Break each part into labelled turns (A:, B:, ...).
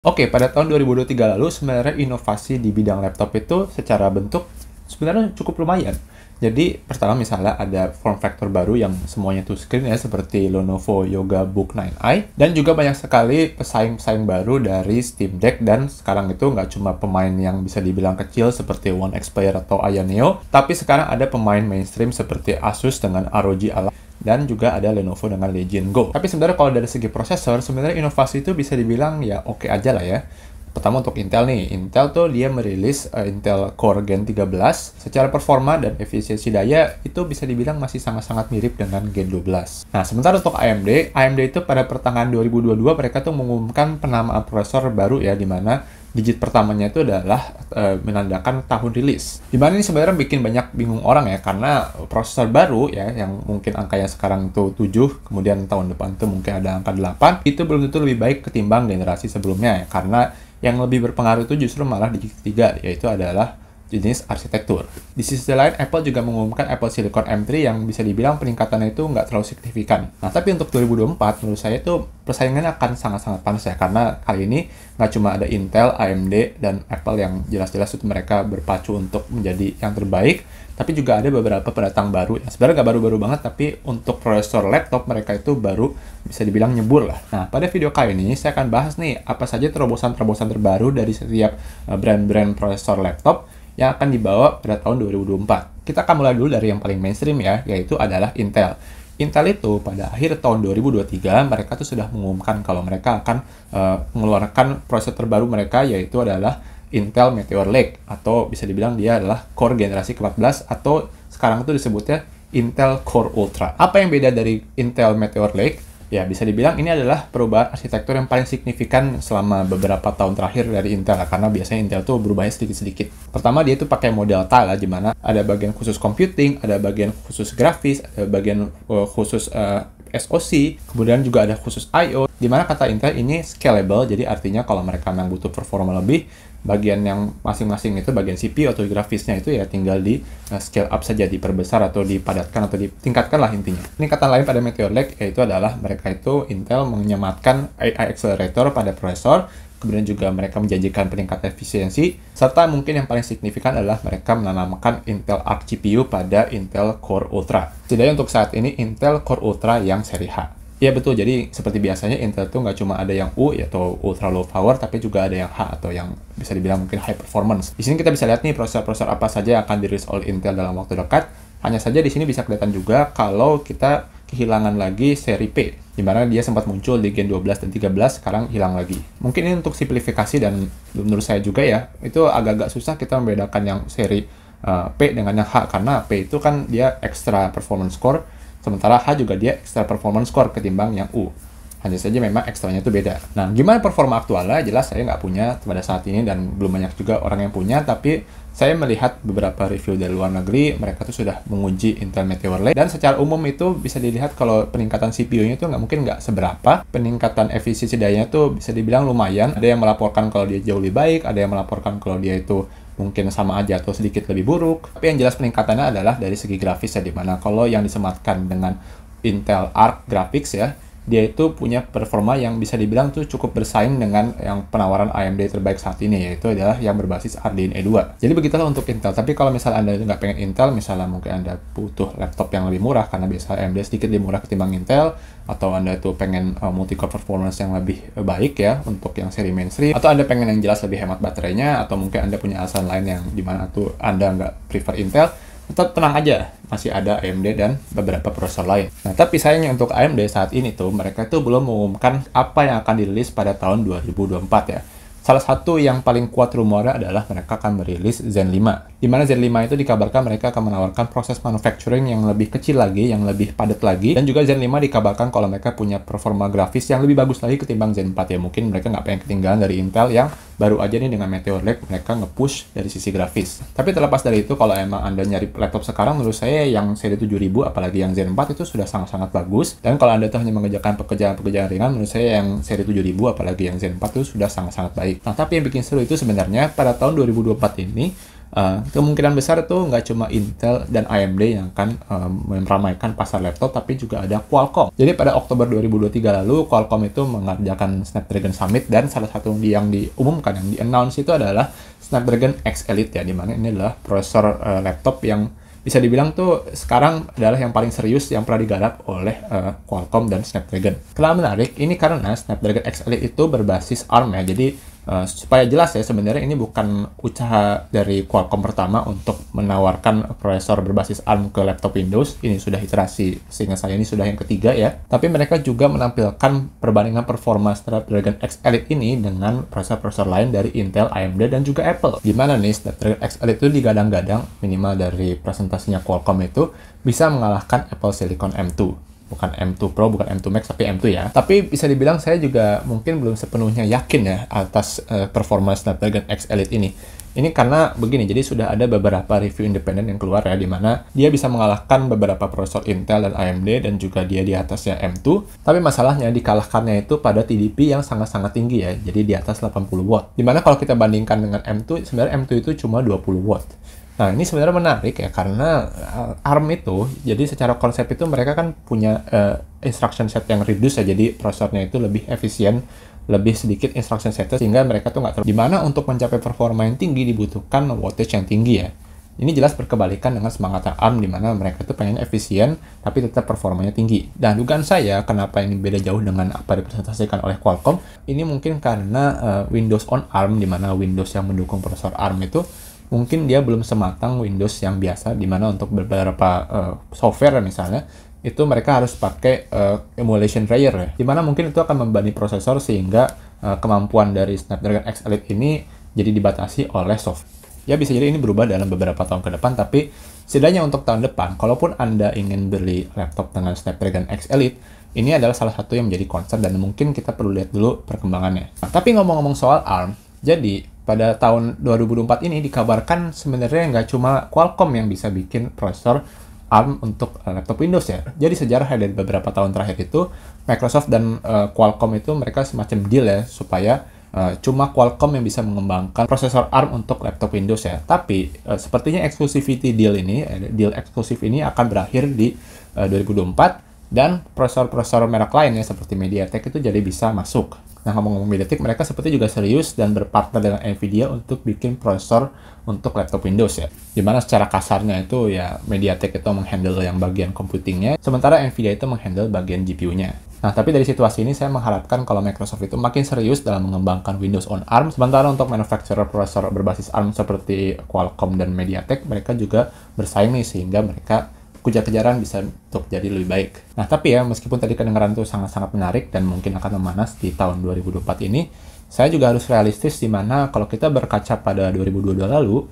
A: Oke, pada tahun 2023 lalu sebenarnya inovasi di bidang laptop itu secara bentuk sebenarnya cukup lumayan. Jadi pertama misalnya ada form factor baru yang semuanya touchscreen ya seperti Lenovo Yoga Book 9i dan juga banyak sekali pesaing-pesaing baru dari Steam Deck dan sekarang itu nggak cuma pemain yang bisa dibilang kecil seperti One X Player atau Aya Neo tapi sekarang ada pemain mainstream seperti Asus dengan ROG Ally dan juga ada Lenovo dengan Legion Go. Tapi sebenarnya kalau dari segi prosesor, sebenarnya inovasi itu bisa dibilang ya oke okay aja lah ya. Pertama untuk Intel nih, Intel tuh dia merilis uh, Intel Core Gen 13. Secara performa dan efisiensi daya itu bisa dibilang masih sangat-sangat mirip dengan Gen 12. Nah, sementara untuk AMD, AMD itu pada pertengahan 2022 mereka tuh mengumumkan penamaan prosesor baru ya, dimana digit pertamanya itu adalah e, menandakan tahun rilis. Dimana ini sebenarnya bikin banyak bingung orang ya, karena prosesor baru ya, yang mungkin angkanya sekarang itu 7, kemudian tahun depan itu mungkin ada angka 8, itu belum tentu lebih baik ketimbang generasi sebelumnya ya, karena yang lebih berpengaruh itu justru malah digit ketiga, yaitu adalah jenis arsitektur. Di sisi lain, Apple juga mengumumkan Apple Silicon M3 yang bisa dibilang peningkatannya itu nggak terlalu signifikan. Nah, tapi untuk 2024, menurut saya itu persaingannya akan sangat-sangat panas ya, karena kali ini nggak cuma ada Intel, AMD, dan Apple yang jelas-jelas itu mereka berpacu untuk menjadi yang terbaik, tapi juga ada beberapa pendatang baru Nah, sebenarnya nggak baru-baru banget, tapi untuk prosesor laptop mereka itu baru bisa dibilang nyebur lah. Nah, pada video kali ini saya akan bahas nih apa saja terobosan-terobosan terbaru dari setiap eh, brand-brand prosesor laptop yang akan dibawa pada tahun 2024. Kita akan mulai dulu dari yang paling mainstream ya, yaitu adalah Intel. Intel itu pada akhir tahun 2023 mereka tuh sudah mengumumkan kalau mereka akan uh, mengeluarkan proses terbaru mereka yaitu adalah Intel Meteor Lake atau bisa dibilang dia adalah core generasi ke-14 atau sekarang itu disebutnya Intel Core Ultra. Apa yang beda dari Intel Meteor Lake? Ya, bisa dibilang ini adalah perubahan arsitektur yang paling signifikan selama beberapa tahun terakhir dari Intel karena biasanya Intel tuh berubahnya sedikit-sedikit. Pertama dia itu pakai model tile di mana ada bagian khusus computing, ada bagian khusus grafis, ada bagian eh, khusus uh, SOC, kemudian juga ada khusus I.O. di mana kata Intel ini scalable, jadi artinya kalau mereka memang butuh performa lebih, bagian yang masing-masing itu bagian CPU atau grafisnya itu ya tinggal di eh, scale up saja diperbesar atau dipadatkan atau ditingkatkan lah intinya. Ini kata lain pada Meteor Lake yaitu adalah mereka itu Intel menyematkan AI accelerator pada prosesor kemudian juga mereka menjanjikan peningkat efisiensi, serta mungkin yang paling signifikan adalah mereka menanamkan Intel Arc GPU pada Intel Core Ultra. Setidaknya untuk saat ini Intel Core Ultra yang seri H. Iya betul, jadi seperti biasanya Intel itu nggak cuma ada yang U atau ultra low power, tapi juga ada yang H atau yang bisa dibilang mungkin high performance. Di sini kita bisa lihat nih prosesor-prosesor apa saja yang akan dirilis oleh Intel dalam waktu dekat. Hanya saja di sini bisa kelihatan juga kalau kita kehilangan lagi seri P, di mana dia sempat muncul di Gen 12 dan 13, sekarang hilang lagi. Mungkin ini untuk simplifikasi dan menurut saya juga ya, itu agak-agak susah kita membedakan yang seri uh, P dengan yang H, karena P itu kan dia extra performance score, sementara H juga dia extra performance score ketimbang yang U. Hanya saja memang ekstranya itu beda. Nah, gimana performa aktualnya? Jelas saya nggak punya pada saat ini dan belum banyak juga orang yang punya, tapi saya melihat beberapa review dari luar negeri, mereka tuh sudah menguji Intel Meteor Lake, dan secara umum itu bisa dilihat kalau peningkatan CPU-nya itu nggak mungkin nggak seberapa, peningkatan efisiensi dayanya tuh bisa dibilang lumayan, ada yang melaporkan kalau dia jauh lebih baik, ada yang melaporkan kalau dia itu mungkin sama aja atau sedikit lebih buruk. Tapi yang jelas peningkatannya adalah dari segi grafis ya, dimana kalau yang disematkan dengan Intel Arc Graphics ya, dia itu punya performa yang bisa dibilang tuh cukup bersaing dengan yang penawaran AMD terbaik saat ini yaitu adalah yang berbasis RDNA e 2. Jadi begitulah untuk Intel. Tapi kalau misalnya Anda nggak pengen Intel, misalnya mungkin Anda butuh laptop yang lebih murah karena biasa AMD sedikit lebih murah ketimbang Intel atau Anda tuh pengen uh, multi-core performance yang lebih eh, baik ya untuk yang seri mainstream atau Anda pengen yang jelas lebih hemat baterainya atau mungkin Anda punya alasan lain yang dimana tuh Anda nggak prefer Intel Tetap tenang aja, masih ada AMD dan beberapa prosesor lain. Nah, tapi sayangnya untuk AMD saat ini tuh, mereka itu belum mengumumkan apa yang akan dirilis pada tahun 2024 ya. Salah satu yang paling kuat rumornya adalah mereka akan merilis Zen 5 di mana Zen 5 itu dikabarkan mereka akan menawarkan proses manufacturing yang lebih kecil lagi, yang lebih padat lagi, dan juga Zen 5 dikabarkan kalau mereka punya performa grafis yang lebih bagus lagi ketimbang Zen 4 ya. Mungkin mereka nggak pengen ketinggalan dari Intel yang baru aja nih dengan Meteor Lake mereka nge-push dari sisi grafis. Tapi terlepas dari itu, kalau emang Anda nyari laptop sekarang, menurut saya yang seri 7000, apalagi yang Zen 4 itu sudah sangat-sangat bagus. Dan kalau Anda tuh hanya mengerjakan pekerjaan-pekerjaan ringan, menurut saya yang seri 7000, apalagi yang Zen 4 itu sudah sangat-sangat baik. Nah, tapi yang bikin seru itu sebenarnya pada tahun 2024 ini, Eh, kemungkinan besar itu nggak cuma Intel dan AMD yang akan um, meramaikan pasar laptop, tapi juga ada Qualcomm. Jadi pada Oktober 2023 lalu, Qualcomm itu mengerjakan Snapdragon Summit dan salah satu yang diumumkan, yang di-announce itu adalah Snapdragon X Elite ya, dimana ini adalah prosesor uh, laptop yang bisa dibilang tuh sekarang adalah yang paling serius yang pernah digarap oleh uh, Qualcomm dan Snapdragon. Kenapa menarik? Ini karena Snapdragon X Elite itu berbasis ARM ya, jadi Uh, supaya jelas ya sebenarnya ini bukan usaha dari Qualcomm pertama untuk menawarkan prosesor berbasis ARM ke laptop Windows. Ini sudah iterasi sehingga saya ini sudah yang ketiga ya. Tapi mereka juga menampilkan perbandingan performa Snapdragon X Elite ini dengan prosesor-prosesor lain dari Intel, AMD, dan juga Apple. Gimana nih Snapdragon X Elite itu digadang-gadang minimal dari presentasinya Qualcomm itu bisa mengalahkan Apple Silicon M2 bukan M2 Pro, bukan M2 Max, tapi M2 ya. Tapi bisa dibilang saya juga mungkin belum sepenuhnya yakin ya atas uh, eh, performa Snapdragon X Elite ini. Ini karena begini, jadi sudah ada beberapa review independen yang keluar ya, di mana dia bisa mengalahkan beberapa prosesor Intel dan AMD dan juga dia di atasnya M2. Tapi masalahnya dikalahkannya itu pada TDP yang sangat-sangat tinggi ya, jadi di atas 80 watt. Dimana kalau kita bandingkan dengan M2, sebenarnya M2 itu cuma 20 watt. Nah ini sebenarnya menarik ya karena eh, ARM itu jadi secara konsep itu mereka kan punya uh, instruction set yang reduce ya jadi prosesornya itu lebih efisien lebih sedikit instruction set sehingga mereka tuh nggak terlalu dimana untuk mencapai performa yang tinggi dibutuhkan wattage yang tinggi ya ini jelas berkebalikan dengan semangat ARM di mana mereka tuh pengen efisien tapi tetap performanya tinggi. Dan dugaan saya kenapa ini beda jauh dengan apa dipresentasikan oleh Qualcomm, ini mungkin karena uh, Windows on ARM di mana Windows yang mendukung prosesor ARM itu mungkin dia belum sematang Windows yang biasa di mana untuk beberapa uh, software misalnya itu mereka harus pakai uh, emulation layer ya Di mana mungkin itu akan membebani prosesor sehingga uh, kemampuan dari Snapdragon X Elite ini jadi dibatasi oleh software. ya bisa jadi ini berubah dalam beberapa tahun ke depan tapi setidaknya untuk tahun depan kalaupun anda ingin beli laptop dengan Snapdragon X Elite ini adalah salah satu yang menjadi concern dan mungkin kita perlu lihat dulu perkembangannya. Nah, tapi ngomong-ngomong soal ARM, jadi pada tahun 2024 ini dikabarkan sebenarnya nggak cuma Qualcomm yang bisa bikin prosesor ARM untuk eh, laptop Windows ya. Jadi sejarah ya, dari beberapa tahun terakhir itu Microsoft dan uh, Qualcomm itu mereka semacam deal ya supaya uh, cuma Qualcomm yang bisa mengembangkan prosesor ARM untuk laptop Windows ya. Tapi uh, sepertinya exclusivity deal ini, deal eksklusif ini akan berakhir di uh, 2024 dan prosesor-prosesor merek lainnya seperti MediaTek itu jadi bisa masuk. Nah, ngomong-ngomong MediaTek, mereka seperti juga serius dan berpartner dengan Nvidia untuk bikin prosesor untuk laptop Windows ya. Dimana secara kasarnya itu ya MediaTek itu menghandle yang bagian computingnya, sementara Nvidia itu menghandle bagian GPU-nya. Nah, tapi dari situasi ini saya mengharapkan kalau Microsoft itu makin serius dalam mengembangkan Windows on ARM, sementara untuk manufacturer prosesor berbasis ARM seperti Qualcomm dan MediaTek, mereka juga bersaing nih sehingga mereka kejar-kejaran bisa untuk jadi lebih baik. Nah, tapi ya, meskipun tadi kedengaran itu sangat-sangat menarik dan mungkin akan memanas di tahun 2024 ini, saya juga harus realistis di mana kalau kita berkaca pada 2022 lalu,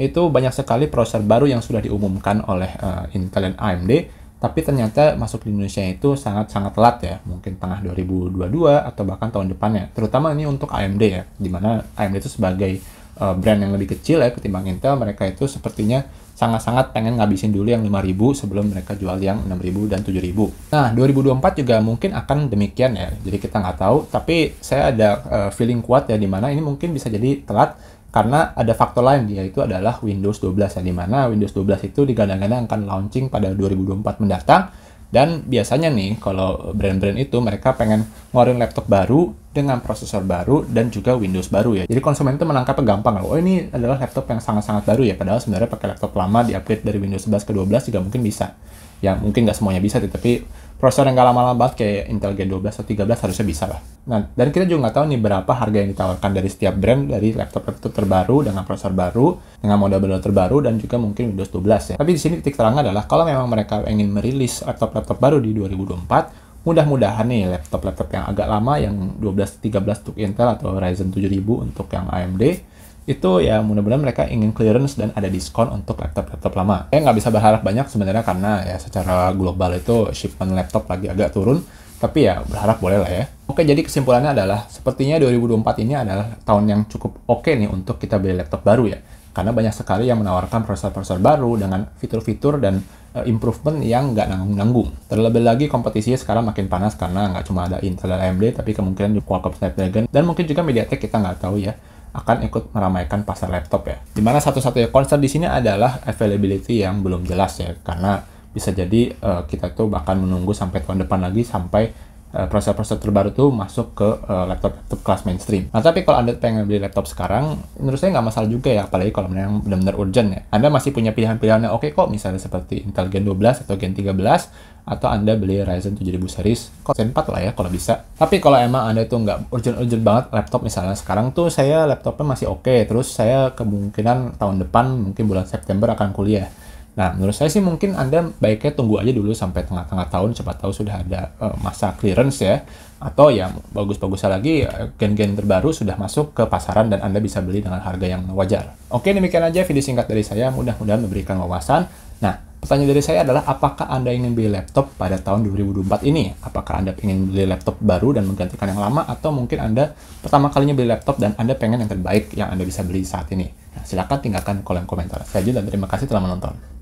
A: itu banyak sekali proses baru yang sudah diumumkan oleh uh, Intel dan AMD, tapi ternyata masuk di Indonesia itu sangat-sangat telat ya, mungkin tengah 2022 atau bahkan tahun depannya. Terutama ini untuk AMD ya, di mana AMD itu sebagai uh, brand yang lebih kecil ya ketimbang Intel, mereka itu sepertinya sangat-sangat pengen ngabisin dulu yang 5000 sebelum mereka jual yang 6000 dan 7000. Nah, 2024 juga mungkin akan demikian ya. Jadi kita nggak tahu, tapi saya ada uh, feeling kuat ya di mana ini mungkin bisa jadi telat karena ada faktor lain yaitu adalah Windows 12 ya di mana Windows 12 itu digadang-gadang akan launching pada 2024 mendatang dan biasanya nih kalau brand-brand itu mereka pengen ngeluarin laptop baru dengan prosesor baru dan juga Windows baru ya. Jadi konsumen itu menangkapnya gampang loh. Oh ini adalah laptop yang sangat-sangat baru ya. Padahal sebenarnya pakai laptop lama di upgrade dari Windows 11 ke 12 juga mungkin bisa. Ya mungkin nggak semuanya bisa, tapi prosesor yang gak lama-lama banget kayak Intel G12 atau 13 harusnya bisa lah. Nah, dan kita juga nggak tahu nih berapa harga yang ditawarkan dari setiap brand dari laptop-laptop terbaru dengan prosesor baru, dengan model-model terbaru dan juga mungkin Windows 12 ya. Tapi di sini titik terang adalah kalau memang mereka ingin merilis laptop-laptop baru di 2024, mudah-mudahan nih laptop-laptop yang agak lama yang 12 13 untuk Intel atau Ryzen 7000 untuk yang AMD itu ya mudah-mudahan mereka ingin clearance dan ada diskon untuk laptop-laptop lama. Saya eh, nggak bisa berharap banyak sebenarnya karena ya secara global itu shipment laptop lagi agak turun, tapi ya berharap boleh lah ya. Oke, jadi kesimpulannya adalah sepertinya 2024 ini adalah tahun yang cukup oke okay nih untuk kita beli laptop baru ya. Karena banyak sekali yang menawarkan prosesor-prosesor baru dengan fitur-fitur dan eh, improvement yang nggak nanggung-nanggung. Terlebih lagi kompetisinya sekarang makin panas karena nggak cuma ada Intel dan AMD, tapi kemungkinan juga Qualcomm Snapdragon dan mungkin juga MediaTek kita nggak tahu ya akan ikut meramaikan pasar laptop ya. Dimana satu-satunya concern di sini adalah availability yang belum jelas ya, karena bisa jadi uh, kita tuh bahkan menunggu sampai tahun depan lagi sampai Eh, proses-proses terbaru tuh masuk ke laptop-laptop eh, kelas mainstream. Nah, tapi kalau Anda pengen beli laptop sekarang, menurut saya nggak masalah juga ya, apalagi kalau yang benar-benar urgent ya. Anda masih punya pilihan-pilihan yang oke okay kok, misalnya seperti Intel Gen 12 atau Gen 13, atau Anda beli Ryzen 7000 series, kok Zen 4 lah ya kalau bisa. Tapi kalau emang Anda tuh nggak urgent-urgent banget laptop misalnya, sekarang tuh saya laptopnya masih oke, okay, terus saya kemungkinan tahun depan, mungkin bulan September akan kuliah. Nah, menurut saya sih mungkin Anda baiknya tunggu aja dulu sampai tengah-tengah tahun, cepat tahu sudah ada uh, masa clearance ya. Atau ya bagus-bagusnya lagi, eh, gen-gen terbaru sudah masuk ke pasaran dan Anda bisa beli dengan harga yang wajar. Oke, demikian aja video singkat dari saya, mudah-mudahan memberikan wawasan. Nah, pertanyaan dari saya adalah apakah Anda ingin beli laptop pada tahun 2024 ini? Apakah Anda ingin beli laptop baru dan menggantikan yang lama? Atau mungkin Anda pertama kalinya beli laptop dan Anda pengen yang terbaik yang Anda bisa beli saat ini? Nah, silakan tinggalkan kolom komentar. Saya juga terima kasih telah menonton.